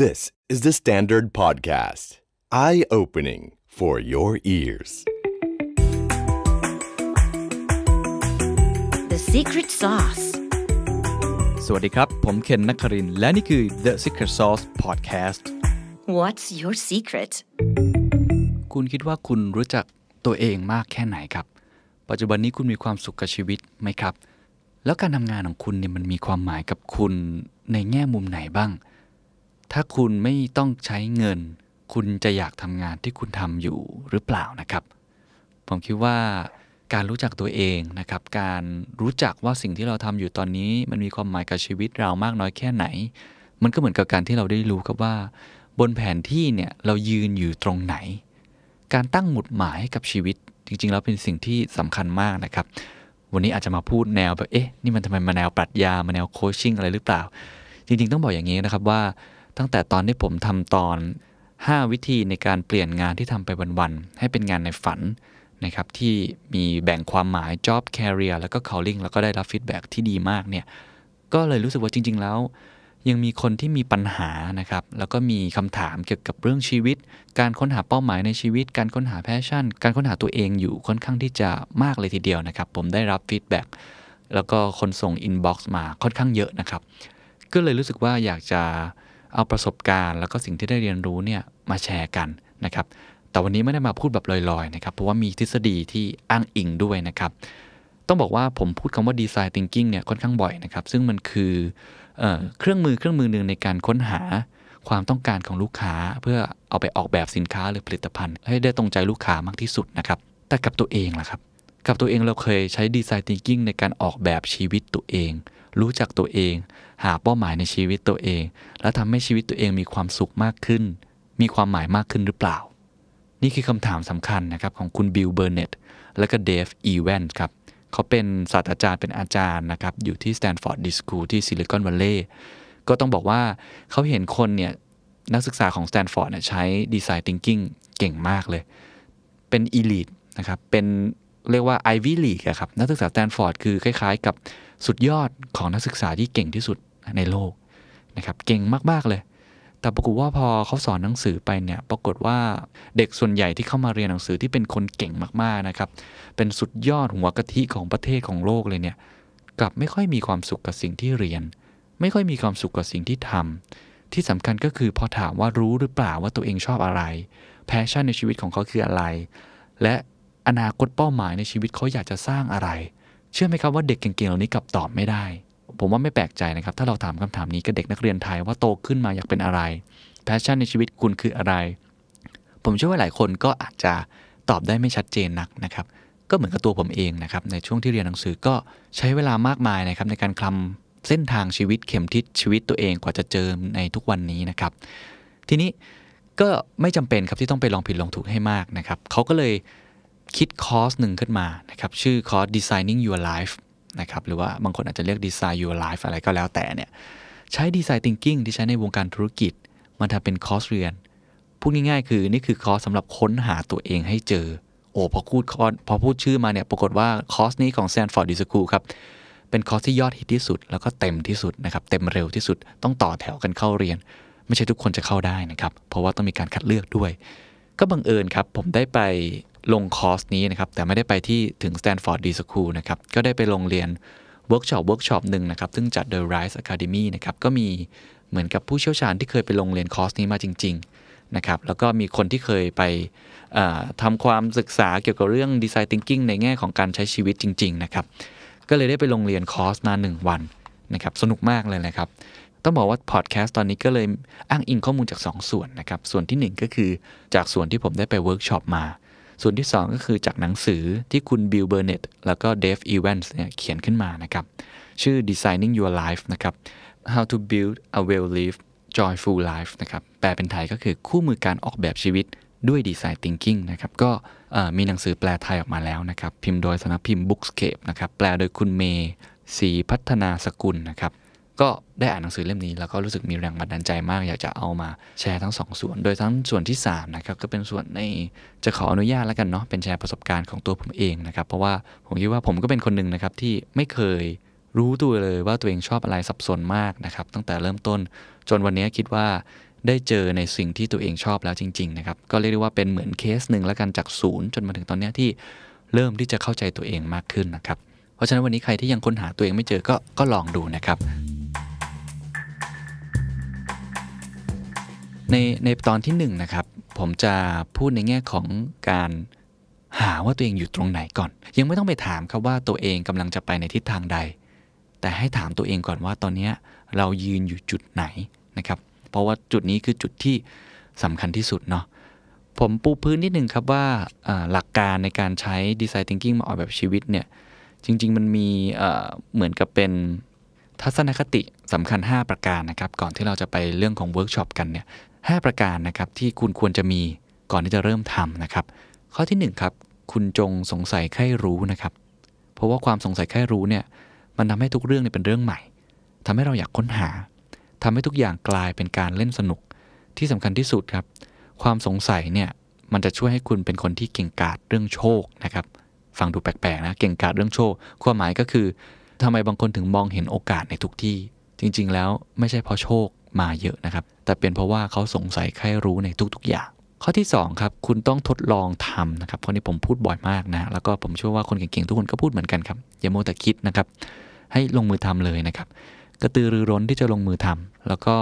This is the Standard Podcast. Eye-opening for your ears. The Secret Sauce. สวัสดีครับ ผม เคนนักคารินและนี่คือ The Secret Sauce Podcast What's your secret คุณคิดว่าคุณรู้จักตัวเองมากแค่ไหนครับ ปัจจุบันนี้คุณมีความสุขกับชีวิตไหมครับ แล้วการทำงานของคุณเนี่ยมันมีความหมายกับคุณในแง่มุมไหนบ้างถ้าคุณไม่ต้องใช้เงิน คุณจะอยากทำงานที่คุณทำอยู่หรือเปล่านะครับผมคิดว่าการรู้จักตัวเองนะครับการรู้จักว่าสิ่งที่เราทำอยู่ตอนนี้มันมีความหมายกับชีวิต เรามากน้อยแค่ไหน มันก็เหมือนกับการที่เราได้รู้ครับว่า บนแผนที่เนี่ยเรายืนอยู่ตรงไหน การตั้งหมุดหมายกับชีวิต จริงๆแล้วเป็นสิ่งที่สำคัญมากนะครับ วันนี้อาจจะมาพูดแนวแบบเอ๊ะ นี่มันทำไมมาแนวปรัชญามาแนวโคชชิ่งอะไรหรือเปล่า จริง ๆต้องบอกอย่างนี้นะครับว่าตั้งแต่ตอนที่ผมทำตอน 5 วิธีในการเปลี่ยนงานที่ทำไปวันๆให้เป็นงานในฝันนะครับที่มีแบ่งความหมาย job career แล้วก็ calling แล้วก็ได้รับฟีดแบ็ที่ดีมากเนี่ยก็เลยรู้สึกว่าจริง ๆแล้ว ยังมีคนที่มีปัญหานะครับแล้วก็มีคำถามเกี่ยวกับเรื่องชีวิต การค้นหาเป้าหมายในชีวิต การค้นหาแพชชั่น การค้นหาตัวเองอยู่ค่อนข้างที่จะมากเลยทีเดียวนะครับผมได้รับฟีดแบ็แล้วก็คนส่งอินบ็อกซ์มาค่อนข้างเยอะนะครับก็เลยรู้สึกว่าอยากจะเอาประสบการณ์แล้วก็สิ่งที่ได้เรียนรู้เนี่ยมาแชร์กันนะครับแต่วันนี้ไม่ได้มาพูดแบบลอยๆนะครับเพราะว่ามีทฤษฎีที่อ้างอิงด้วยนะครับ ต้องบอกว่าผมพูดคำว่าดีไซน์ thinking เนี่ยค่อนข้างบ่อยนะครับซึ่งมันคือเอเครื่องมือเครื่องมือหนึ่งในการค้นหาความต้องการของลูกค้าเพื่อเอาไปออกแบบสินค้าหรือผลิตภัณฑ์ ให้ได้ตรงใจลูกค้ามากที่สุดนะครับแต่กับตัวเองล่ะครับกับตัวเองเราเคยใช้ดีไซน์ thinking ในการออกแบบชีวิตตัวเองรู้จักตัวเองหาเป้าหมายในชีวิตตัวเอง แล้วทำให้ชีวิตตัวเองมีความสุขมากขึ้น มีความหมายมากขึ้นหรือเปล่า นี่คือคำถามสำคัญนะครับของคุณบิลเบอร์เน็ตและก็เดฟอีแวนครับเขาเป็นศาสตราจารย์เป็นอาจารย์นะครับอยู่ที่สตนฟอร์ดด d สคูลที่ซิลิคอนวัลเลย์ก็ต้องบอกว่าเขาเห็นคนเนี่ยนักศึกษาของสแตนฟอร์ดใช้ดีไซน์ทิงกิ้งเก่งมากเลย เป็นอีลิตนะครับเป็นเรียกว่า Ivy League ครับนักศึกษาสแตนฟอร์ดคือคล้ายๆ กับสุดยอดของนักศึกษาที่เก่งที่สุดในโลกนะครับเก่งมากๆเลย แต่ปรากฏว่าพอเขาสอนหนังสือไปเนี่ยปรากฏว่าเด็กส่วนใหญ่ที่เข้ามาเรียนหนังสือที่เป็นคนเก่งมากๆนะครับเป็นสุดยอดหัวกะทิของประเทศของโลกเลยเนี่ยกลับไม่ค่อยมีความสุขกับสิ่งที่เรียน ไม่ค่อยมีความสุขกับสิ่งที่ทำ ที่สำคัญก็คือพอถามว่ารู้หรือเปล่าว่าตัวเองชอบอะไร แพชชั่นในชีวิตของเขาคืออะไร และอนาคตเป้าหมายในชีวิตเขาอยากจะสร้างอะไรเชื่อไหมครับว่าเด็กเก่งๆเหล่านี้กลับตอบไม่ได้ ผมว่าไม่แปลกใจนะครับถ้าเราถามคำถามนี้กับเด็กนักเรียนไทยว่าโตขึ้นมาอยากเป็นอะไรแพชชั่นในชีวิตคุณคืออะไร ผมเชื่อว่าหลายคนก็อาจจะตอบได้ไม่ชัดเจนนักนะครับ ก็เหมือนกับตัวผมเองนะครับในช่วงที่เรียนหนังสือก็ใช้เวลามากมายนะครับในการคลำเส้นทางชีวิตเข็มทิศชีวิตตัวเองกว่าจะเจอในทุกวันนี้นะครับทีนี้ก็ไม่จำเป็นครับที่ต้องไปลองผิดลองถูกให้มากนะครับเขาก็เลยคิดคอร์สหนึ่งขึ้นมานะครับชื่อคอร์ส Designing Your Life นะครับหรือว่าบางคนอาจจะเรียก Design Your Life อะไรก็แล้วแต่เนี่ยใช้ Design Thinking ที่ใช้ในวงการธุรกิจ มันทำเป็นคอร์สเรียน พูดง่าย ๆ คือนี่คือคอร์สสำหรับค้นหาตัวเองให้เจอโอ้พอพูดคอร์สพอพูดชื่อมาเนี่ยปรากฏว่าคอร์สนี้ของ Stanford d i s c o ครับเป็นคอร์สที่ยอดฮิตที่สุด แล้วก็เต็มที่สุดนะครับเต็มเร็วที่สุดต้องต่อแถวกันเข้าเรียน ไม่ใช่ทุกคนจะเข้าได้นะครับเพราะว่าต้องมีการคัดเลือกด้วย ก็บังเอิญครับผมได้ไปลงคอร์สนี้นะครับ แต่ไม่ได้ไปที่ถึง Stanford D School นะครับ ก็ได้ไปลงเรียนเวิร์กช็อปเวิร์กช็อปหนึ่งนะครับ ซึ่งจัดโดย Rise Academy นะครับ ก็มีเหมือนกับผู้เชี่ยวชาญที่เคยไปลงเรียนคอร์สนี้มาจริงๆนะครับ แล้วก็มีคนที่เคยไปทำความศึกษาเกี่ยวกับเรื่องดีไซน์ทิงกิ้งในแง่ของการใช้ชีวิตจริง ๆ นะครับ ก็เลยได้ไปลงเรียนคอร์สมา1 วันนะครับ สนุกมากเลยนะครับ ต้องบอกว่าพอดแคสต์ตอนนี้ก็เลยอ้างอิงข้อมูลจาก 2 ส่วนนะครับ ส่วนที่1ก็คือจากส่วนที่ผมได้ไปเวิร์กช็อปมาส่วนที่2ก็คือจากหนังสือที่คุณบิลเบอร์เน็ตแล้วก็เดฟอีเวนส์เนี่ยเขียนขึ้นมานะครับ ชื่อ Designing Your Life นะครับ How to Build a Well-Lived Joyful Life นะครับแปลเป็นไทยก็คือคู่มือการออกแบบชีวิตด้วยดีไซน์ thinking นะครับก็มีหนังสือแปลไทยออกมาแล้วนะครับ พิมพ์โดยสำนักพิมพ์ Bookscape นะครับแปลโดยคุณเมย์ศรีพัฒนาสกุลนะครับก็ได้อ่านหนังสือเล่มนี้แล้วก็รู้สึกมีแรงบันดาลใจมากอยากจะเอามาแชร์ทั้ง2สส่วนโดยทั้งส่วนที่3นะครับก็เป็นส่วนในจะขออนุญาตแล้วกันเนาะเป็นแชร์ประสบการณ์ของตัวผมเองนะครับเพราะว่าผมคิดว่าผมก็เป็นคนหนึ่งนะครับที่ไม่เคยรู้ตัวเลยว่าตัวเองชอบอะไรสับสนมากนะครับตั้งแต่เริ่มต้น จนวันนี้คิดว่า ได้เจอในสิ่งที่ตัวเองชอบแล้วจริงๆนะครับก็เรียกได้ว่าเป็นเหมือนเคสหนึ่งแล้วกันจากศูนย์จนมาถึงตอนนี้ที่เริ่มที่จะเข้าใจตัวเองมากขึ้นนะครับ เพราะฉะนั้นวันนี้ใครที่ยังค้นหาตัวเองไม่เจอก็ก็ลองดูนะครับในในตอนที่1นนะครับผมจะพูดในแง่ของการหาว่าตัวเองอยู่ตรงไหนก่อน ยังไม่ต้องไปถามครับว่าตัวเองกำลังจะไปในทิศทางใด แต่ให้ถามตัวเองก่อนว่าตอนนี้เรายืนอยู่จุดไหนนะครับเพราะว่าจุดนี้คือจุดที่สำคัญที่สุดเนาะผมปูพื้นนิดหนึ่งครับว่าหลักการในการใช้ดีไซน์ thinking มาออกแบบชีวิตเนี่ยจริงๆมันมีเหมือนกับเป็นทัศนคติสำคัญ 5 ประการนะครับก่อนที่เราจะไปเรื่องของเวิร์กช็อปกันเนี่ย5 ประการนะครับที่คุณควรจะมีก่อนที่จะเริ่มทำนะครับ ข้อที่1ครับคุณจงสงสัยใค่รู้นะครับ เพราะว่าความสงสัยใค่รู้เนี่ยมันทำให้ทุกเรื่องเเป็นเรื่องใหม่ ทำให้เราอยากค้นหา ทำให้ทุกอย่างกลายเป็นการเล่นสนุก ที่สำคัญที่สุดครับ ความสงสัยเนี่ยมันจะช่วยให้คุณเป็นคนที่เก่งกาจเรื่องโชคนะครับฟังดูแปลกๆนะเก่งกาจเรื่องโชคความหมายก็คือ ทำไมบางคนถึงมองเห็นโอกาสในทุกที่ จริงๆ แล้วไม่ใช่เพราะโชคมาเยอะนะครับ แต่เป็นเพราะว่าเขาสงสัยใครรู้ในทุก ๆ อย่าง ข้อที่ 2ครับ คุณต้องทดลองทำนะครับข้อนี้ผมพูดบ่อยมากนะ แล้วก็ผมเชื่อว่าคนเก่งๆ ทุกคนก็พูดเหมือนกันครับ อย่าโมแต่คิดนะครับ ให้ลงมือทำเลยนะครับ กระตือรือร้นที่จะลงมือทำ แล้วก็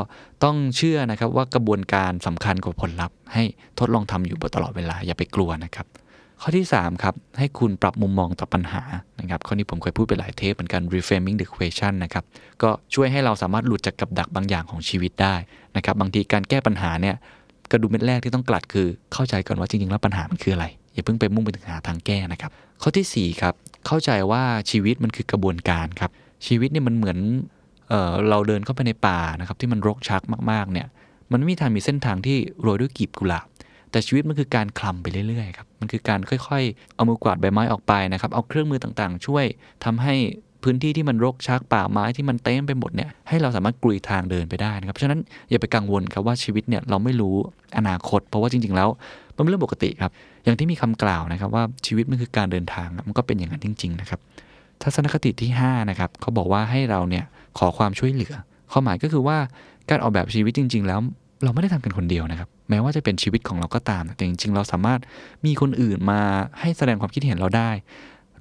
ต้องเชื่อนะครับว่ากระบวนการสำคัญกว่าผลลัพธ์ ให้ทดลองทำอยู่ตลอดเวลา อย่าไปกลัวนะครับข้อที่3ครับ ให้คุณปรับมุมมองต่อปัญหานะครับ ข้อนี้ผมเคยพูดไปหลายเทปเหมือนกัน reframing the question นะครับก็ช่วยให้เราสามารถหลุดจากกับดักบางอย่างของชีวิตได้นะครับบางทีการแก้ปัญหาเนี่ยกระดุมเม็ดแรกที่ต้องกลัดคือเข้าใจก่อนว่าจริงๆแล้วปัญหามันคืออะไร อย่าเพิ่งไปมุ่งไปถึงหาทางแก้นะครับ ข้อที่4ครับเข้าใจว่าชีวิตมันคือกระบวนการครับชีวิตเนี่ยมันเหมือนเออเราเดินเข้าไปในป่านะครับที่มันรกชักมากๆเนี่ยมันไม่มีทางมีเส้นทางที่โรยด้วยกีบกุหลาบแต่ชีวิตมันคือการคลำไปเรื่อยๆครับ มันคือการค่อยๆ เอามือกวาดใบไม้ออกไปนะครับ เอาเครื่องมือต่างๆ ช่วยทำให้พื้นที่ที่มันรกชักป่าไม้ที่มันเต็มไปหมดเนี่ยให้เราสามารถกรุยทางเดินไปได้นะครับฉะนั้นอย่าไปกังวลครับว่าชีวิตเนี่ยเราไม่รู้อนาคต เพราะว่าจริง ๆแล้วมันเป็นเรื่องปกติครับ อย่างที่มีคำกล่าวนะครับว่าชีวิตมันคือการเดินทาง มันก็เป็นอย่างนั้นจริง ๆ นะครับ ทัศนคติที่5นะครับเขาบอกว่าให้เราเนี่ยขอความช่วยเหลือ ข้อหมายก็คือว่าการออกแบบชีวิตจริง ๆ แล้วเราไม่ได้ทำกันคนเดียวนะครับ แม้ว่าจะเป็นชีวิตของเราก็ตาม แต่จริงๆ เราสามารถมีคนอื่นมาให้แสดงความคิดเห็นเราได้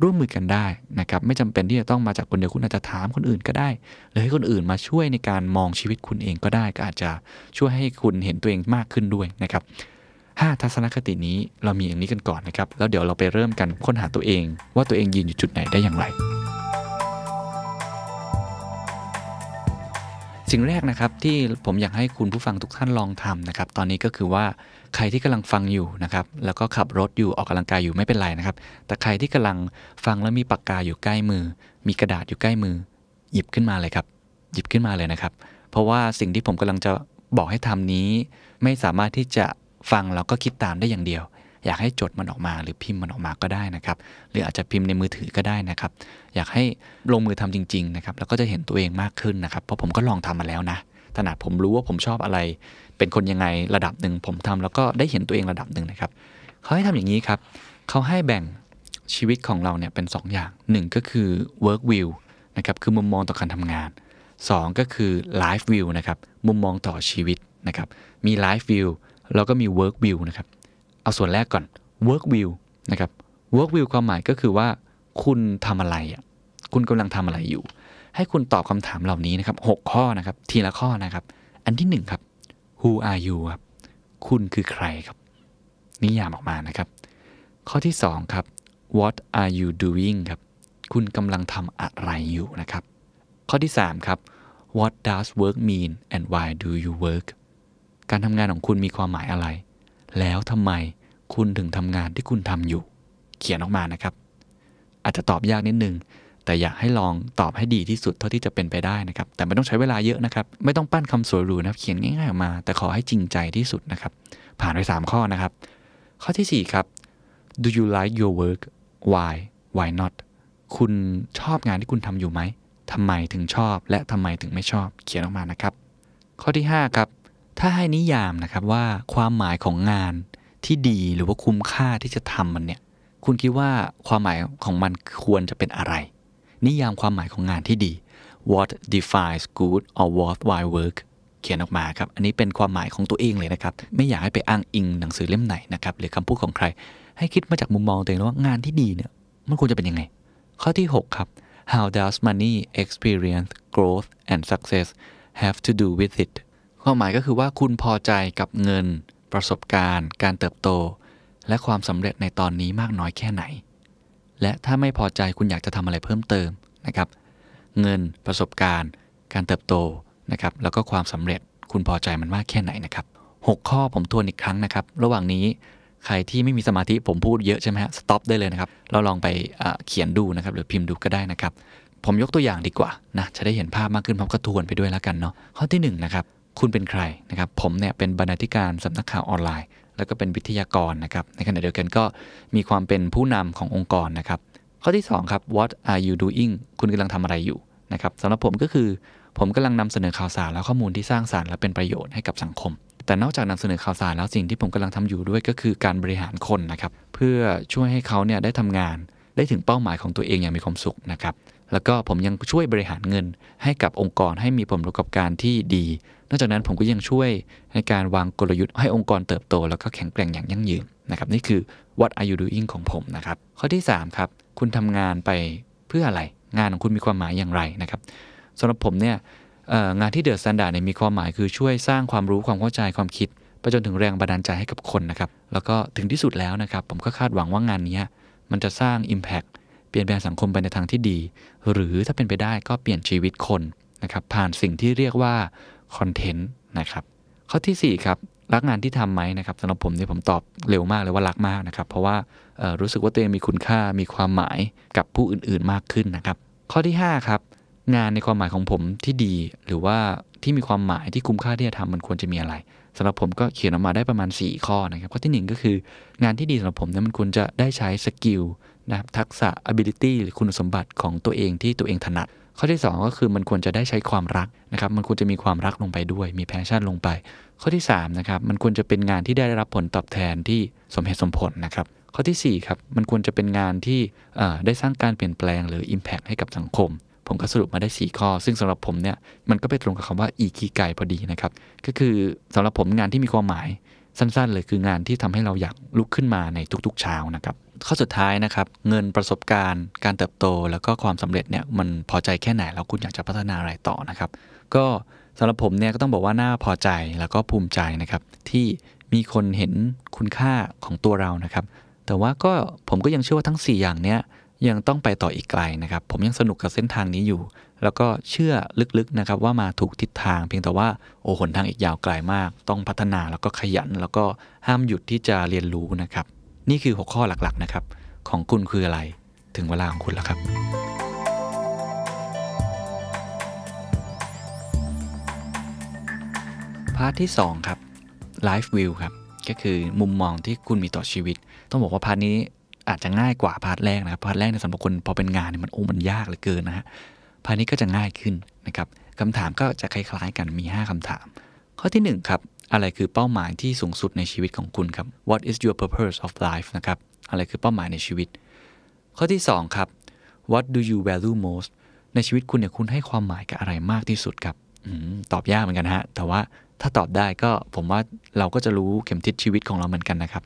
ร่วมมือกันได้นะครับ ไม่จำเป็นที่จะต้องมาจากคนเดียว คุณอาจจะถามคนอื่นก็ได้ หรือให้คนอื่นมาช่วยในการมองชีวิตคุณเองก็ได้ ก็อาจจะช่วยให้คุณเห็นตัวเองมากขึ้นด้วยนะครับ 5 ทัศนคตินี้เรามีอย่างนี้กันก่อนนะครับ แล้วเดี๋ยวเราไปเริ่มกันค้นหาตัวเอง ว่าตัวเองยืนอยู่จุดไหนได้อย่างไรสิ่งแรกนะครับที่ผมอยากให้คุณผู้ฟังทุกท่านลองทำนะครับ ตอนนี้ก็คือว่าใครที่กำลังฟังอยู่นะครับแล้วก็ขับรถอยู่ออกกำลังกายอยู่ไม่เป็นไรนะครับ แต่ใครที่กำลังฟังแล้วมีปากกาอยู่ใกล้มือ มีกระดาษอยู่ใกล้มือ หยิบขึ้นมาเลยครับ หยิบขึ้นมาเลยนะครับ เพราะว่าสิ่งที่ผมกำลังจะบอกให้ทำนี้ ไม่สามารถที่จะฟังแล้วก็คิดตามได้อย่างเดียวอยากให้จดมันออกมาหรือพิมพ์มันออกมาก็ได้นะครับ หรืออาจจะพิมพ์ในมือถือก็ได้นะครับ อยากให้ลงมือทำจริง ๆ นะครับ แล้วก็จะเห็นตัวเองมากขึ้นนะครับ เพราะผมก็ลองทำมาแล้วนะขนาดผมรู้ว่าผมชอบอะไร เป็นคนยังไงระดับหนึ่งผมทำแล้วก็ได้เห็นตัวเองระดับหนึ่งนะครับเขาให้ทำอย่างนี้ครับ เขาให้แบ่งชีวิตของเราเนี่ยเป็น2ออย่าง 1 ก็คือ work view นะครับคือมุมมองต่อการทำงาน 2 ก็คือ life view นะครับมุมมองต่อชีวิตนะครับ มี life view แล้วก็มี work view นะครับเอาส่วนแรกก่อน work view นะครับ work view ความหมายก็คือว่า คุณทำอะไรอ่ะ คุณกำลังทำอะไรอยู่ ให้คุณตอบคำถามเหล่านี้นะครับ6ข้อนะครับ ทีละข้อนะครับ อันที่1ครับ who are you ครับ คุณคือใครครับ นิยามออกมานะครับ ข้อที่2ครับ what are you doing ครับ คุณกำลังทำอะไรอยู่นะครับ ข้อที่3ครับ what does work mean and why do you work การทำงานของคุณมีความหมายอะไรแล้วทำไมคุณถึงทำงานที่คุณทำอยู่ เขียนออกมานะครับ อาจจะตอบยากนิดนึง แต่อยากให้ลองตอบให้ดีที่สุดเท่าที่จะเป็นไปได้นะครับ แต่ไม่ต้องใช้เวลาเยอะนะครับ ไม่ต้องปั้นคำสวยหรูนะเขียนง่ายๆ ออกมา แต่ขอให้จริงใจที่สุดนะครับ ผ่านไป 3 ข้อนะครับ ข้อที่4ครับ do you like your work why why not คุณชอบงานที่คุณทำอยู่ไหมทำไมถึงชอบและทำไมถึงไม่ชอบเขียนออกมานะครับ ข้อที่ 5 ครับถ้าให้นิยามนะครับว่าความหมายของงานที่ดีหรือว่าคุ้มค่าที่จะทำมันเนี่ย คุณคิดว่าความหมายของมันควรจะเป็นอะไร นิยามความหมายของงานที่ดี what defines good or worthwhile work เขียนออกมาครับ อันนี้เป็นความหมายของตัวเองเลยนะครับ ไม่อยากให้ไปอ้างอิงหนังสือเล่มไหนนะครับ หรือคำพูดของใคร ให้คิดมาจากมุมมองตัวเองว่างานที่ดีเนี่ยมันควรจะเป็นยังไง ข้อที่6ครับ how does money experience growth and success have to do with it ความหมายก็คือว่าคุณพอใจกับเงินประสบการณ์ การเติบโต และความสำเร็จในตอนนี้มากน้อยแค่ไหน และถ้าไม่พอใจคุณอยากจะทำอะไรเพิ่มเติมนะครับ เงินประสบการณ์ การเติบโตนะครับ แล้วก็ความสำเร็จคุณพอใจมันมากแค่ไหนนะครับ 6 ข้อผมทวนอีกครั้งนะครับ ระหว่างนี้ใครที่ไม่มีสมาธิผมพูดเยอะใช่ไหมฮะสต็อปได้เลยนะครับ เราลองไปเขียนดูนะครับหรือพิมพ์ดูก็ได้นะครับ ผมยกตัวอย่างดีกว่านะจะได้เห็นภาพมากขึ้นพร้อมกระทวนไปด้วยแล้วกันเนาะข้อที่1นนะครับคุณเป็นใครนะครับ ผมเนี่ยเป็นบรรณาธิการสำนักข่าวออนไลน์ แล้วก็เป็นวิทยากรนะครับ ในขณะเดียวกันก็มีความเป็นผู้นำขององค์กรนะครับ ข้อที่2ครับ what are you doing คุณกำลังทำอะไรอยู่นะครับสำหรับผมก็คือผมกำลังนำเสนอข่าวสารและข้อมูลที่สร้างสารรค์และเป็นประโยชน์ให้กับสังคม แต่นอกจากนำเสนอข่าวสารแล้วสิ่งที่ผมกำลังทำอยู่ด้วยก็คือการบริหารคนนะครับเพื่อช่วยให้เขาเนี่ยได้ทำงานได้ถึงเป้าหมายของตัวเองอย่างมีความสุขนะครับแล้วก็ผมยังช่วยบริหารเงินให้กับองค์กรให้มีผลประกอบการที่ดี นอกจากนั้นผมก็ยังช่วยในการวางกลยุทธ์ให้องค์กรเติบโตแล้วก็แข็งแกร่งอย่างยั่งยืนนะครับนี่คือ what are you doing ของผมนะครับข้อที่ 3 ครับ คุณทำงานไปเพื่ออะไรงานของคุณมีความหมายอย่างไรนะครับสำหรับผมเนี่ยงานที่เดอะสแตนดาร์ดเนี่ยมีความหมายคือช่วยสร้างความรู้ความเข้าใจความคิดไปจนถึงแรงบันดาลใจให้กับคนนะครับแล้วก็ถึงที่สุดแล้วนะครับผมก็คาดหวังว่างานนี้มันจะสร้าง Impact เปลี่ยนแปลงสังคมไปในทางที่ดี หรือถ้าเป็นไปได้ก็เปลี่ยนชีวิตคนนะครับผ่านสิ่งที่เรียกว่าคอนเทนต์นะครับ ข้อที่4ครับรักงานที่ทำไหมนะครับสำหรับผมเนี่ยผมตอบเร็วมากเลยว่ารักมากนะครับเพราะว่ารู้สึกว่า ตัวเองมีคุณค่ามีความหมายกับผู้อื่นๆมากขึ้นนะครับข้อที่ 5 ครับ งานในความหมายของผมที่ดีหรือว่าที่มีความหมายที่คุ้มค่าที่จะทำมันควรจะมีอะไรสำหรับผมก็เขียนออกมาได้ประมาณ 4 ข้อนะครับข้อที่1ก็คืองานที่ดีสำหรับผมเนี่ยมันควรจะได้ใช้สกิลนะครับทักษะ ability หรือคุณสมบัติของตัวเองที่ตัวเองถนัด ข้อที่ 2 ก็คือมันควรจะได้ใช้ความรักนะครับ มันควรจะมีความรักลงไปด้วย มีแพชชั่นลงไป ข้อที่3นะครับ มันควรจะเป็นงานที่ได้รับผลตอบแทนที่สมเหตุสมผลนะครับ ข้อที่4ครับ มันควรจะเป็นงานที่ได้สร้างการเปลี่ยนแปลงหรือ Impact ให้กับสังคม ผมก็สรุปมาได้ 4 ข้อ ซึ่งสำหรับผมเนี่ยมันก็ไปตรงกับคำว่าอีกีไกพอดีนะครับ ก็คือสำหรับผมงานที่มีความหมายสั้นๆ เลยคืองานที่ทำให้เราอยากลุกขึ้นมาในทุกๆ เช้านะครับข้อสุดท้ายนะครับเงินประสบการณ์ การเติบโต แล้วก็ความสำเร็จเนี่ยมันพอใจแค่ไหนแล้วคุณอยากจะพัฒนาอะไรต่อนะครับ ก็สำหรับผมเนี่ยก็ต้องบอกว่าน่าพอใจแล้วก็ภูมิใจนะครับที่มีคนเห็นคุณค่าของตัวเรานะครับ แต่ว่าก็ผมก็ยังเชื่อว่าทั้ง 4 อย่างเนี้ยยังต้องไปต่ออีกไกลนะครับ ผมยังสนุกกับเส้นทางนี้อยู่ แล้วก็เชื่อลึกๆนะครับว่ามาถูกทิศทาง เพียงแต่ว่าโอ้หนทางอีกยาวไกลมาก ต้องพัฒนาแล้วก็ขยัน แล้วก็ห้ามหยุดที่จะเรียนรู้นะครับ นี่คือหัวข้อหลักๆนะครับของคุณคืออะไรถึงเวลาของคุณแล้วครับพาร์ทที่2ครับ Life View ครับก็คือมุมมองที่คุณมีต่อชีวิต ต้องบอกว่าพาร์ทนี้อาจจะง่ายกว่าพาร์ทแรกนะครับ พาร์ทแรกในสำหรับคนพอเป็นงานเนี่ยมันโอ้มันยากเหลือเกินนะฮะพาร์ทนี้ก็จะง่ายขึ้นนะครับคำถามก็จะคล้าย ๆกันมี 5 คำถาม ข้อที่ 1 ครับ อะไรคือเป้าหมายที่สูงสุดในชีวิตของคุณครับ What is your purpose of life นะครับ อะไรคือเป้าหมายในชีวิต ข้อที่ 2 ครับ What do you value most ในชีวิตคุณเนี่ยคุณให้ความหมายกับอะไรมากที่สุดครับตอบยากเหมือนกันฮะแต่ว่าถ้าตอบได้ก็ผมว่าเราก็จะรู้เข็มทิศชีวิตของเราเหมือนกันนะครับ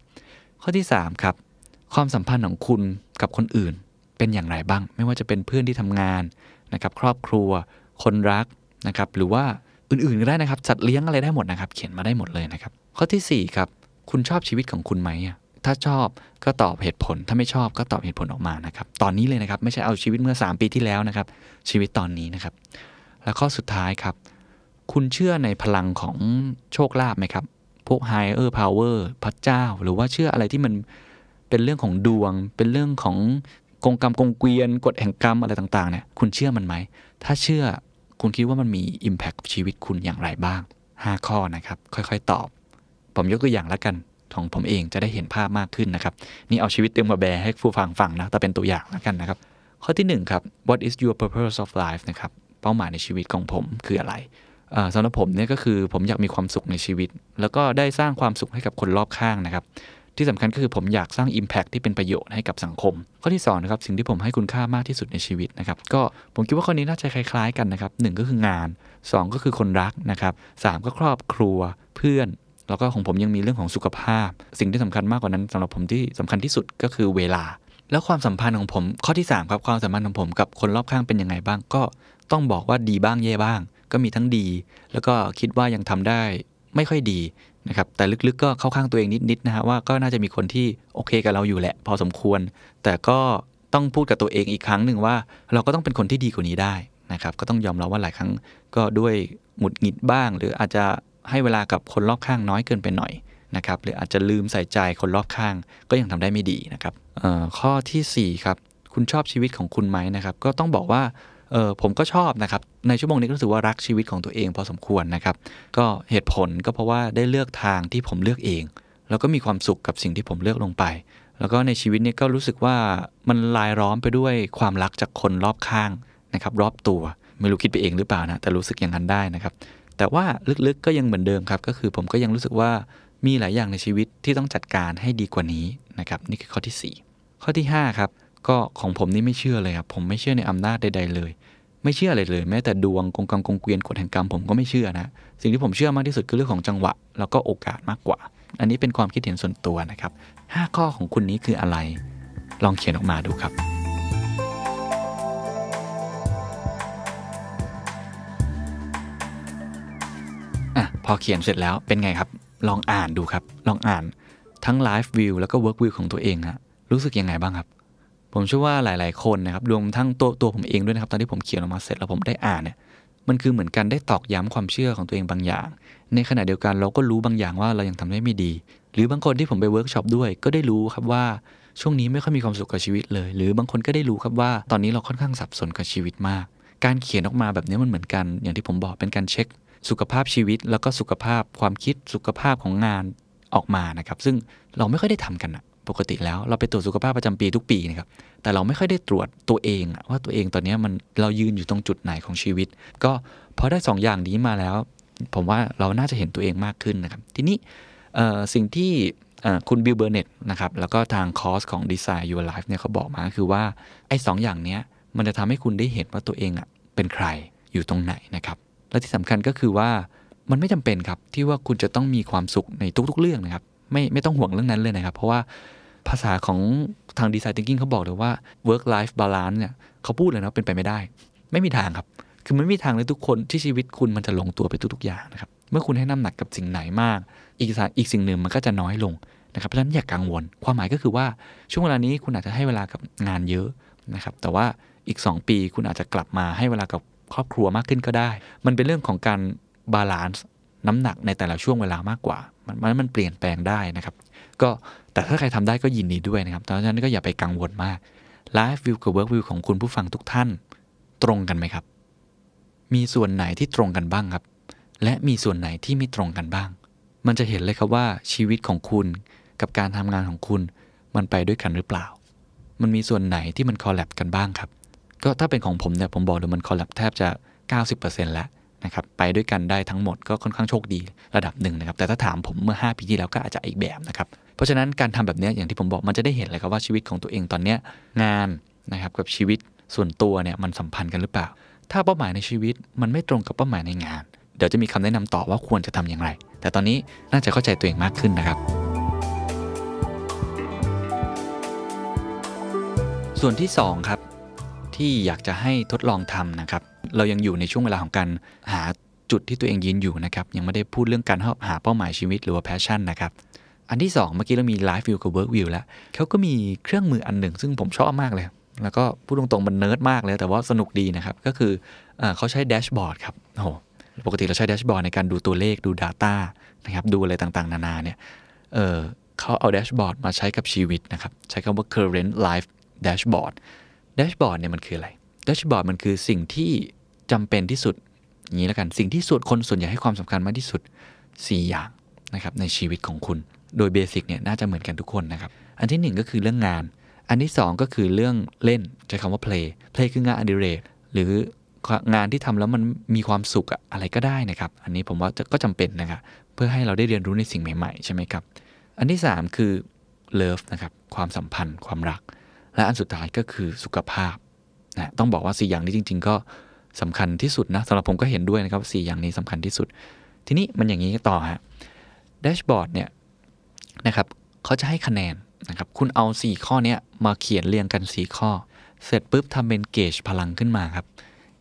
ข้อที่3ครับความสัมพันธ์ของคุณกับคนอื่นเป็นอย่างไรบ้าง ไม่ว่าจะเป็นเพื่อนที่ทำงานนะครับ ครอบครัวคนรักนะครับ หรือว่าอื่นๆก็ได้นะครับ จัดเลี้ยงอะไรได้หมดนะครับ เขียนมาได้หมดเลยนะครับ ข้อที่ 4 ครับ คุณชอบชีวิตของคุณไหมถ้าชอบก็ตอบเหตุผล ถ้าไม่ชอบก็ตอบเหตุผลออกมานะครับ ตอนนี้เลยนะครับ ไม่ใช่เอาชีวิตเมื่อ3ปีที่แล้วนะครับ ชีวิตตอนนี้นะครับ และข้อสุดท้ายครับ คุณเชื่อในพลังของโชคลาภไหมครับพวก higher power พระเจ้า หรือว่าเชื่ออะไรที่มันเป็นเรื่องของดวง เป็นเรื่องของกงกรรมกงเกวียนกฎแห่งกรรมอะไรต่างๆเนี่ย คุณเชื่อมันไหม ถ้าเชื่อคุณคิดว่ามันมี Impact กับชีวิตคุณอย่างไรบ้าง 5 ข้อนะครับ ค่อยๆตอบ ผมยกตัวอย่างละกัน ของผมเองจะได้เห็นภาพมากขึ้นนะครับ นี่เอาชีวิตเต็มมาแบให้ผู้ฟังฟังนะ แต่เป็นตัวอย่างละกันนะครับ ข้อที่ 1 ครับ what is your purpose of life นะครับ เป้าหมายในชีวิตของผมคืออะไรสำหรับผมเนี่ยก็คือผมอยากมีความสุขในชีวิต แล้วก็ได้สร้างความสุขให้กับคนรอบข้างนะครับที่สำคัญก็คือผมอยากสร้าง Impact ที่เป็นประโยชน์ให้กับสังคม ข้อที่2นะครับสิ่งที่ผมให้คุณค่ามากที่สุดในชีวิตนะครับก็ผมคิดว่าข้อนี้น่าจะคล้าย ๆ กันนะครับหก็คืองาน 2 ก็คือคนรักนะครับสก็ครอบครัวเพื่อน แล้วก็ของผมยังมีเรื่องของสุขภาพ สิ่งที่สำคัญมากกว่านั้นสำหรับผมที่สำคัญที่สุดก็คือเวลา แล้วความสัมพันธ์ของผม ข้อที่ 3ครับความสัมพันธ์ของผมกับคนรอบข้างเป็นยังไงบ้าง ก็ต้องบอกว่าดีบ้างแย่บ้าง ก็มีทั้งดี แล้วก็คิดว่ายังทำได้ ไม่ค่อยดีนะครับแต่ลึกๆก็เข้าข้างตัวเองนิดๆนะฮะว่าก็น่าจะมีคนที่โอเคกับเราอยู่แหละพอสมควร แต่ก็ต้องพูดกับตัวเองอีกครั้งหนึ่งว่า เราก็ต้องเป็นคนที่ดีกว่านี้ได้นะครับ ก็ต้องยอมรับว่าหลายครั้งก็ด้วยหมุดหงิดบ้าง หรืออาจจะให้เวลากับคนรอบข้างน้อยเกินไปหน่อยนะครับ หรืออาจจะลืมใส่ใจคนรอบข้างก็ยังทำได้ไม่ดีนะครับข้อที่4ครับคุณชอบชีวิตของคุณไหมนะครับก็ต้องบอกว่าเออผมก็ชอบนะครับในชั่วโมงนี้ก็รู้สึกว่ารักชีวิตของตัวเอง พอสมควรนะครับ ก็เหตุผลก็เพราะว่าได้เลือกทางที่ผมเลือกเอง แล้วก็มีความสุขกับสิ่งที่ผมเลือกลงไป แล้วก็ในชีวิตนี้ก็รู้สึกว่ามันลายล้อมไปด้วยความรักจากคนรอบข้างนะครับ รอบตัวไม่รู้คิดไปเองหรือเปล่านะแต่รู้สึกอย่างนั้นได้นะครับ แต่ว่าลึกๆก็ยังเหมือนเดิมครับ ก็คือผมก็ยังรู้สึกว่ามีหลายอย่างในชีวิตที่ต้องจัดการให้ดีกว่านี้นะครับ นี่คือข้อที่ 4 ข้อที่5ครับก็ของผมนี่ไม่เชื่อเลยครับผมไม่เชื่อในอำนาจใดๆเลย ไม่เชื่ออะไรเลย แม้แต่ดวงกงกรรมกงเกวียนกฎแห่งกรรมผมก็ไม่เชื่อนะสิ่งที่ผมเชื่อมากที่สุดคือเรื่องของจังหวะ แล้วก็โอกาสมากกว่า อันนี้เป็นความคิดเห็นส่วนตัวนะครับ 5 ข้อของคุณนี้คืออะไร ลองเขียนออกมาดูครับพอเขียนเสร็จแล้วเป็นไงครับ ลองอ่านดูครับ ลองอ่านทั้งไลฟ์วิวแล้วก็เวิร์กวิวของตัวเองฮะรู้สึกยังไงบ้างครับผมเชื่อว่าหลาย ๆ คนนะครับรวมทั้งตัวตัวผมเองด้วยนะครับ ตอนที่ผมเขียนออกมาเสร็จแล้วผมได้อ่านเนี่ยมันคือเหมือนกันได้ตอกย้ำความเชื่อของตัวเองบางอย่าง ในขณะเดียวกันเราก็รู้บางอย่างว่าเรายังทำได้ไม่ดี หรือบางคนที่ผมไปเวิร์กช็อปด้วยก็ได้รู้ครับว่าช่วงนี้ไม่ค่อยมีความสุขกับชีวิตเลย หรือบางคนก็ได้รู้ครับว่าตอนนี้เราค่อนข้างสับสนกับชีวิตมาก การเขียนออกมาแบบนี้มันเหมือนกัน อย่างที่ผมบอกเป็นการเช็คสุขภาพชีวิตแล้วก็สุขภาพความคิดสุขภาพของงานออกมานะครับซึ่งเราไม่ค่อยได้ทำกันนะปกติแล้วเราไปตรวจสุขภาพประจำปีทุกปีนะครับ แต่เราไม่ค่อยได้ตรวจตัวเอง ว่าตัวเองตอนนี้มันเรายืนอยู่ตรงจุดไหนของชีวิต ก็พอได้2ออย่างนี้มาแล้ว ผมว่าเราน่าจะเห็นตัวเองมากขึ้นนะครับ ทีนี้สิ่งที่คุณบิลเบอร์เน็ตนะครับ แล้วก็ทางคอสของ Design Your Life เนี่ย เขาบอกมาคือว่า ไอ้สออย่างเนี้ยมันจะทำให้คุณได้เห็นว่าตัวเองอ่ะเป็นใครอยู่ตรงไหนนะครับและที่สำคัญก็คือว่ามันไม่จำเป็นครับที่ว่าคุณจะต้องมีความสุขในทุก ๆเรื่องนะครับไม่ไม่ต้องห่วงเรื่องนั้นเลยนะครับ เพราะว่าภาษาของทางดีไซน์ทิงกิ้งเขาบอกเลยว่า work life balance เนี่ยเขาพูดเลยนะเป็นไปไม่ได้ ไม่มีทางครับ คือไม่มีทางเลยทุกคนที่ชีวิตคุณมันจะลงตัวไปทุกๆอย่างนะครับเมื่อคุณให้น้ำหนักกับสิ่งไหนมาก อีกอีกสิ่งหนึ่งมันก็จะน้อยลงนะครับเพราะฉะนั้นอย่ากกังวล ความหมายก็คือว่า ช่วงเวลานี้คุณอาจจะให้เวลากับงานเยอะนะครับแต่ว่าอีก 2 ปีคุณอาจจะกลับมาให้เวลากับครอบครัวมากขึ้นก็ได้ มันเป็นเรื่องของการบาลานซ์น้ำหนักในแต่ละช่วงเวลามากกว่ามันมันเปลี่ยนแปลงได้นะครับก็แต่ถ้าใครทำได้ก็ยินดีด้วยนะครับเพราะฉะนั้นก็อย่าไปกังวลมากไลฟ์วิวกับเวิร์กวิวของคุณผู้ฟังทุกท่านตรงกันไหมครับ มีส่วนไหนที่ตรงกันบ้างครับ และมีส่วนไหนที่ไม่ตรงกันบ้าง มันจะเห็นเลยครับว่าชีวิตของคุณ กับการทำงานของคุณ มันไปด้วยกันหรือเปล่า มันมีส่วนไหนที่มันคอลแลบกันบ้างครับ ก็ถ้าเป็นของผมเนี่ยผมบอกเลยมันคอลแลบแทบจะ90%แล้วนะครับไปด้วยกันได้ทั้งหมดก็ค่อนข้างโชคดีระดับหนึ่งนะครับ แต่ถ้าถามผมเมื่อ5ปีที่แล้วก็อาจจะอีกแบบนะครับ เพราะฉะนั้นการทำแบบนี้อย่างที่ผมบอกมันจะได้เห็นเลยครับว่าชีวิตของตัวเองตอนนี้งานนะครับกับชีวิตส่วนตัวเนี่ยมันสัมพันธ์กันหรือเปล่า ถ้าเป้าหมายในชีวิตมันไม่ตรงกับเป้าหมายในงาน เดี๋ยวจะมีคำแนะนำต่อว่าควรจะทำอย่างไร แต่ตอนนี้น่าจะเข้าใจตัวเองมากขึ้นนะครับ ส่วนที่ 2 ครับที่อยากจะให้ทดลองทำนะครับ เรายังอยู่ในช่วงเวลาของการหาจุดที่ตัวเองยืนอยู่นะครับ ยังไม่ได้พูดเรื่องการหาเป้าหมายชีวิตหรือว่าแพชชั่นนะครับ อันที่ 2 เมื่อกี้เรามีไลฟ์วิวกับเวิร์กวิวแล้ว เขาก็มีเครื่องมืออันหนึ่ง ซึ่งผมชอบมากเลย แล้วก็พูดตรงๆ มันเนิร์ดมากเลย แต่ว่าสนุกดีนะครับ ก็คือเขาใช้แดชบอร์ดครับโอ้ปกติเราใช้แดชบอร์ดในการดูตัวเลขดู Data นะครับดูอะไรต่างๆนานาเนี่ยเเขาเอาแดชบอร์ดมาใช้กับชีวิตนะครับใช้คำว่า current life dashboard ดชบอร์ดเนี่ยมันคืออะไรดชบอร์ดมันคือสิ่งที่จำเป็นที่สุดอย่างนี้แล้วกัน สิ่งที่สุดคนส่วนใหญ่ให้ความสำคัญมากที่สุด 4 อย่างนะครับในชีวิตของคุณ โดยเบสิกเนี่ยน่าจะเหมือนกันทุกคนนะครับ อันที่1ก็คือเรื่องงาน อันที่2ก็คือเรื่องเล่นใช้คำว่า play play คืองานอดิเรกหรืองานที่ทำแล้วมันมีความสุขอะอะไรก็ได้นะครับ อันนี้ผมว่าก็จำเป็นนะครับเพื่อให้เราได้เรียนรู้ในสิ่งใหม่ ๆ ใช่ไหมครับ อันที่ 3 คือ love นะครับความสัมพันธ์ความรักและอันสุดท้ายก็คือสุขภาพนะต้องบอกว่า 4 อย่างนี้จริงๆก็สำคัญที่สุดนะสำหรับผมก็เห็นด้วยนะครับสอย่างนี้สำคัญที่สุด ทีนี้มันอย่างนี้ต่อฮะแดชบอร์ดเนี่ยนะครับเขาจะให้คะแนนนะครับ คุณเอา 4 ข้อเนี้มาเขียนเรียงกัน 4 ข้อ เสร็จปุ๊บทำเป็นเกจพลังขึ้นมาครับ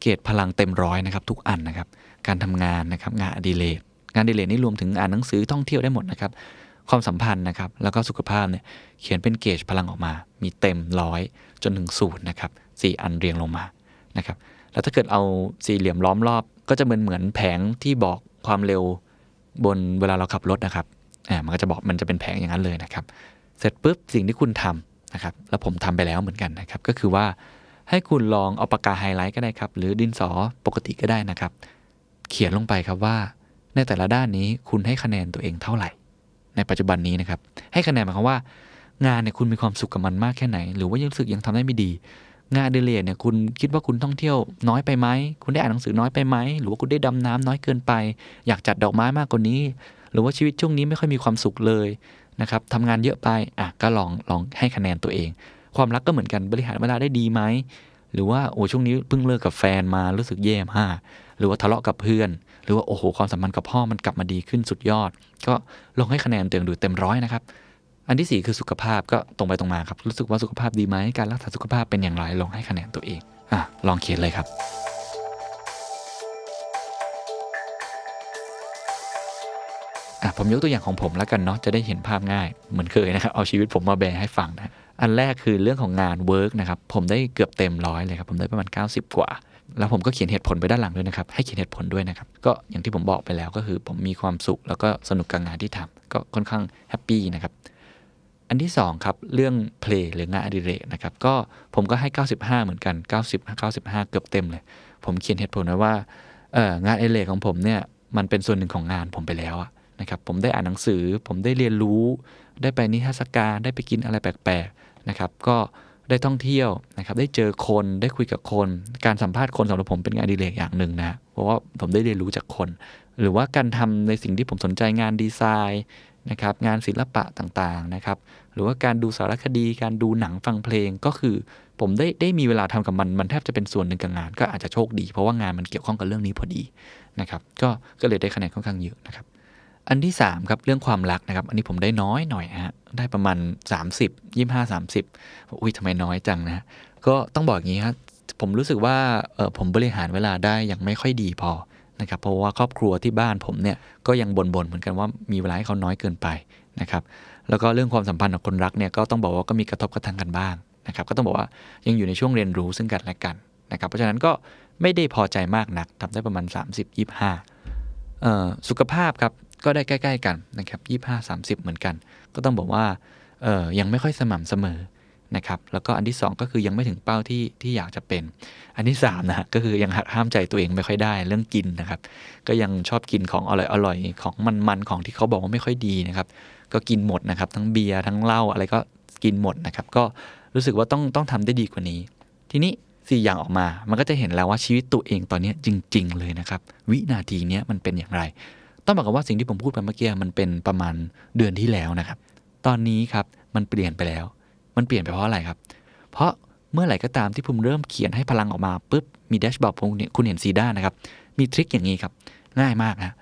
เกจพลังเต็มร้อยนะครับ ทุกอันนะครับ การทำงานนะครับงานอดิเรกงานอดิเรกนี่รวมถึงอ่านหนังสือท่องเที่ยวได้หมดนะครับความสัมพันธ์นะครับ แล้วก็สุขภาพเนี่ย เขียนเป็นเกจพลังออกมา มีเต็มร้อยจนถึงศูนย์นะครับ สี่อันเรียงลงมา นะครับ แล้วถ้าเกิดเอาสี่เหลี่ยมล้อมรอบ ก็จะเหมือนเหมือนแผงที่บอกความเร็วบนเวลาเราขับรถนะครับ อ่า มันก็จะบอกมันจะเป็นแผงอย่างนั้นเลยนะครับ เสร็จปุ๊บสิ่งที่คุณทำนะครับ แล้วผมทำไปแล้วเหมือนกันนะครับ ก็คือว่าให้คุณลองเอาปากกาไฮไลท์ก็ได้ครับ หรือดินสอปกติก็ได้นะครับ เขียนลงไปครับว่าในแต่ละด้านนี้คุณให้คะแนนตัวเองเท่าไหร่ในปัจจุบันนี้นะครับ ให้คะแนนหมายความว่า งานเนี่ยคุณมีความสุขกับมันมากแค่ไหน หรือว่ายังรู้สึกยังทำได้ไม่ดี งานเดลเลเนี่ยคุณคิดว่าคุณท่องเที่ยวน้อยไปไหมคุณได้อ่านหนังสือน้อยไปไหมหรือว่าคุณได้ดำน้ำน้อยเกินไป อยากจัดดอกไม้มากกว่านี้ หรือว่าชีวิตช่วงนี้ไม่ค่อยมีความสุขเลยนะครับทำงานเยอะไปอ่ะก็ลองลองให้คะแนนตัวเอง ความรักก็เหมือนกันบริหารเวลาได้ดีไหมหรือว่าโอ้ช่วงนี้เพิ่งเลิกกับแฟนมารู้สึกแย่มากหรือว่าทะเลาะกับเพื่อนหรือว่า โอ้โห ความสัมพันธ์กับพ่อมันกลับมาดีขึ้นสุดยอด ก็ลองให้คะแนนเตียงดูเต็มร้อยนะครับ อันที่ 4 คือสุขภาพก็ตรงไปตรงมาครับรู้สึกว่าสุขภาพดีไหมการรักษาสุขภาพเป็นอย่างไรลองให้คะแนนตัวเองอ่ะลองเขียนเลยครับอ่ผมยกตัวอย่างของผมแล้วกันเนาะจะได้เห็นภาพง่ายเหมือนเคยนะครับเอาชีวิตผมมาแบ่ให้ฟังนะอันแรกคือเรื่องของงานเวิร์กนะครับผมได้เกือบเต็มร้อยเลยครับผมได้ประมาณ90กว่าแล้วผมก็เขียนเหตุผลไปด้านหลังด้วยนะครับ ให้เขียนเหตุผลด้วยนะครับก็อย่างที่ผมบอกไปแล้วก็คือผมมีความสุขแล้วก็สนุกกับงานที่ทำ ก็ค่อนข้างแฮปปี้นะครับ อันที่ 2 ครับเรื่องเพลงหรืองานอดิเรกนะครับก็ผมก็ให้ 95 เหมือนกัน 90 95 เกือบเต็มเลย ผมเขียนเหตุผลไว้ว่างานอดิเรกของผมเนี่ยมันเป็นส่วนหนึ่งของงานผมไปแล้วนะครับผมได้อ่านหนังสือ ผมได้เรียนรู้ได้ไปนิทรรศการได้ไปกินอะไรแปลกๆนะครับก็ได้ท่องเที่ยวนะครับได้เจอคนได้คุยกับคน การสัมภาษณ์คนสำหรับผมเป็นงานดีเลกอย่างหนึ่งนะเพราะว่าผมได้เรียนรู้จากคน หรือว่าการทำในสิ่งที่ผมสนใจงานดีไซน์นะครับงานศิลปะต่างๆนะครับหรือว่าการดูสารคดี การดูหนังฟังเพลงก็คือ ผมได้ได้มีเวลาทำกับมันมันแทบจะเป็นส่วนหนึ่งกับงาน ก็อาจจะโชคดีเพราะว่างานมันเกี่ยวข้องกับเรื่องนี้พอดีนะครับก็ก็เลยได้คะแนนค่อนข้างเยอะนะครับอันที่3ครับเรื่องความรักนะครับ อันนี้ผมได้น้อยหน่อยฮะได้ประมาณ 30 25 30อุ้ยทำไมน้อยจังนะก็ต้องบอกอย่างนี้ครับผมรู้สึกว่าผมบริหารเวลาได้ยังไม่ค่อยดีพอนะครับเพราะว่าครอบครัวที่บ้านผมเนี่ยก็ยังบน่บนๆเหมือนกันว่ามีเวลาให้เขาน้อยเกินไปนะครับแล้วก็เรื่องความสัมพันธ์ของคนรักเนี่ยก็ต้องบอกว่าก็มีกระทบกระทั่งกันบ้างนะครับ ก็ต้องบอกว่ายังอยู่ในช่วงเรียนรู้ซึ่งกันและกันนะครับเพราะฉะนั้นก็ไม่ได้พอใจมากนัก ทำได้ประมาณ 30 25เอ่อสุขภาพครับก็ได้ใกล้ ๆ กันนะครับ25-30 เหมือนกัน ก็ต้องบอกว่า เออยังไม่ค่อยสม่ำเสมอนะครับ แล้วก็อันที่ 2 ก็คือยังไม่ถึงเป้าที่ที่อยากจะเป็น อันที่3นะก็คือยังหักห้ามใจตัวเองไม่ค่อยได้ เรื่องกินนะครับ ก็ยังชอบกินของอร่อยอร่อยของมันมันของที่เขาบอกว่าไม่ค่อยดีนะครับ ก็กินหมดนะครับ ทั้งเบียร์ ทั้งเหล้า อะไรก็ กินหมดนะครับ ก็รู้สึกว่าต้อง ต้องทำได้ดีกว่านี้ ทีนี้ 4 อย่างออกมา มันก็จะเห็นแล้วว่าชีวิตตัวเองตอนนี้จริงๆ เลยนะครับ วินาทีนี้มันเป็นอย่างไรต้องบอกว่าสิ่งที่ผมพูดไปเมื่อกี้มันเป็นประมาณเดือนที่แล้วนะครับ ตอนนี้ครับมันเปลี่ยนไปแล้ว มันเปลี่ยนไปเพราะอะไรครับ เพราะเมื่อไหร่ก็ตามที่ผมเริ่มเขียนให้พลังออกมาปุ๊บมีแดชบอร์ดคุณเห็นสีด้านนะครับ มีทริคอย่างนี้ครับ ง่ายมากนะ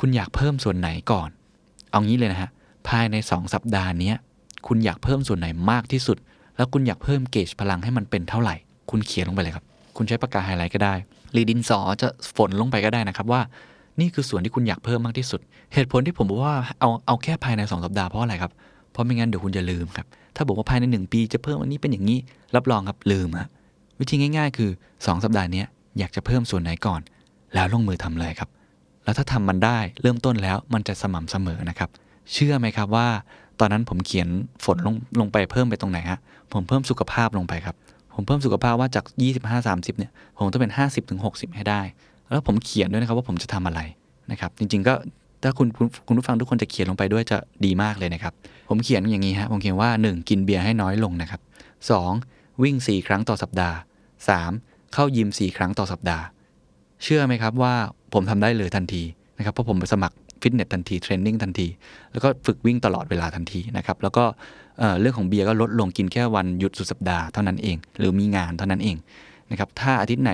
คุณอยากเพิ่มส่วนไหนก่อน เอางี้เลยนะฮะ ภายใน 2 สัปดาห์นี้คุณอยากเพิ่มส่วนไหนมากที่สุด แล้วคุณอยากเพิ่มเกจพลังให้มันเป็นเท่าไหร่ คุณเขียนลงไปเลยครับ คุณใช้ปากกาไฮไลท์ก็ได้หรือดินสอจะฝนลงไปก็ได้นะครับว่านี่คือส่วนที่คุณอยากเพิ่มมากที่สุด เหตุผลที่ผมบอกว่าเอาเอาแค่ภายใน2สัปดาห์เพราะอะไรครับ เพราะไม่งั้นเดี๋ยวคุณจะลืมครับ ถ้าบอกว่าภายใน 1 ปีจะเพิ่มอันนี้เป็นอย่างนี้ รับรองครับลืมฮะวิธีง่ายๆ คือ 2 สัปดาห์นี้อยากจะเพิ่มส่วนไหนก่อน แล้วลงมือทำเลยครับ แล้วถ้าทำมันได้ เริ่มต้นแล้วมันจะสม่ำเสมอนะครับเชื่อไหมครับว่าตอนนั้นผมเขียนฝนลงลงไปเพิ่มไปตรงไหนฮะผมเพิ่มสุขภาพลงไปครับ ผมเพิ่มสุขภาพว่าจาก25-30เนี่ยผมต้องเป็น 50-60 ให้ได้แล้วผมเขียนด้วยนะครับว่าผมจะทำอะไรนะครับจริงๆก็ ถ้าคุณคุณผู้ฟังทุกคนจะเขียนลงไปด้วยจะดีมากเลยนะครับผมเขียนอย่างนี้ฮะผมเขียนว่า 1. กินเบียร์ให้น้อยลงนะครับ 2. วิ่ง 4 ครั้งต่อสัปดาห์ 3. เข้ายิม 4 ครั้งต่อสัปดาห์ เชื่อไหมครับว่าผมทำได้เลยทันทีนะครับเพราะผมไปสมัครฟิตเนสทันทีเทรนนิ่งทันที แล้วก็ฝึกวิ่งตลอดเวลาทันทีนะครับแล้วก็เรื่องของเบียร์ก็ลดลงกินแค่วันหยุดสุดสัปดาห์เท่านั้นเอง หรือมีงานเท่านั้นเองนะครับถ้าอาทิตย์ไหน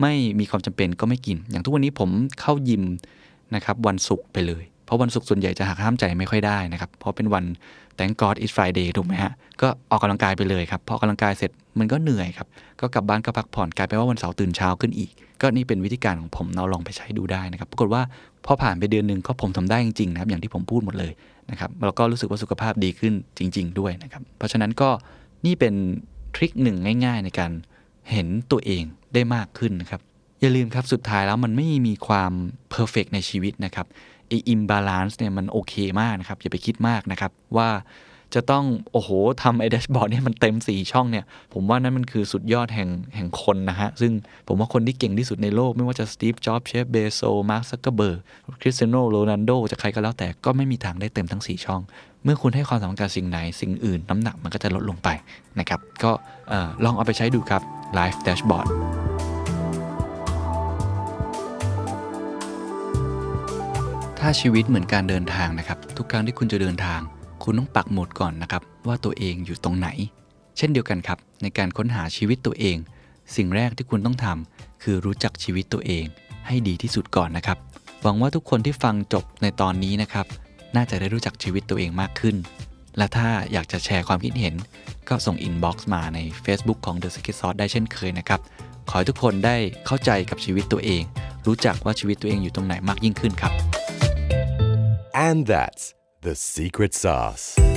ไม่มีความจำเป็นก็ไม่กิน อย่างทุกวันนี้ผมเข้ายิมนะครับวันศุกร์ไปเลย เพราะวันศุกร์ส่วนใหญ่จะหักห้ามใจไม่ค่อยได้นะครับ เพราะเป็นวันแตงกอ g อิสไฟเด i d ถูกไหมฮะ ก็ออกกำลังกายไปเลยครับพอออกกำลังกายเสร็จมันก็เหนื่อยครับ ก็กลับบ้านก็พักผ่อนกลายเป็นว่าวันเสาร์ตื่นเช้าขึ้นอีก ก็นี่เป็นวิธีการของผมเราลองไปใช้ดูได้นะครับปรากฏว่าพอผ่านไปเดือนหนึ่งก็ผมทำได้จริงๆนะครับอย่างที่ผมพูดหมดเลยนะครับแล้วก็รู้สึกว่าสุขภาพดีขึ้นจริง ๆ ด้วยนะครับ เพราะฉะนั้นก็นี่เป็นทริคหนึ่งง่าย ๆ ในการเห็นตัวเองได้มากขึ้นนะครับ อย่าลืมครับ สุดท้ายแล้วมันไม่มีความเพอร์เฟกในชีวิตนะครับไออิมบาลานซ์เนี่ยมันโอเคมากนะครับ อย่าไปคิดมากนะครับ ว่าจะต้อง โอ้โหทำไอเดชบอร์ดเนี่ยมันเต็ม 4 ช่องเนี่ย ผมว่านั้นมันคือสุดยอดแห่งแห่งคนนะฮะ ซึ่งผมว่าคนที่เก่งที่สุดในโลก ไม่ว่าจะสตีฟ จ็อบเชฟเบโซมาร์คซักเกอร์เบิร์กคริสเตียโนโรนันโด จะใครก็แล้วแต่ก็ไม่มีทางได้เต็มทั้ง 4 ช่อง เมื่อคุณให้ความสำคัญกับสิ่งไหนสิ่งอื่น น้ำหนักมันก็จะลดลงไปนะครับ ก็ลองเอาไปใช้ดูครับไลฟ์ d ดชบอร์ดถ้าชีวิตเหมือนการเดินทางนะครับ ทุกครั้งที่คุณจะเดินทาง คุณต้องปักหมุดก่อนนะครับว่าตัวเองอยู่ตรงไหน เช่นเดียวกันครับ ในการค้นหาชีวิตตัวเอง สิ่งแรกที่คุณต้องทำ คือรู้จักชีวิตตัวเอง ให้ดีที่สุดก่อนนะครับ หวังว่าทุกคนที่ฟังจบในตอนนี้นะครับ น่าจะได้รู้จักชีวิตตัวเองมากขึ้น และถ้าอยากจะแชร์ความคิดเห็น ก็ส่งอินบ็อกซ์มาใน Facebook ของ The Secret s o u c e ได้เช่นเคยนะครับ ขอให้ทุกคนได้เข้าใจกับชีวิตตัวเอง รู้จักว่าชีวิตตัวเองอยู่ตรงไหนมากยิ่งขึ้นครับ And that's the secret sauce.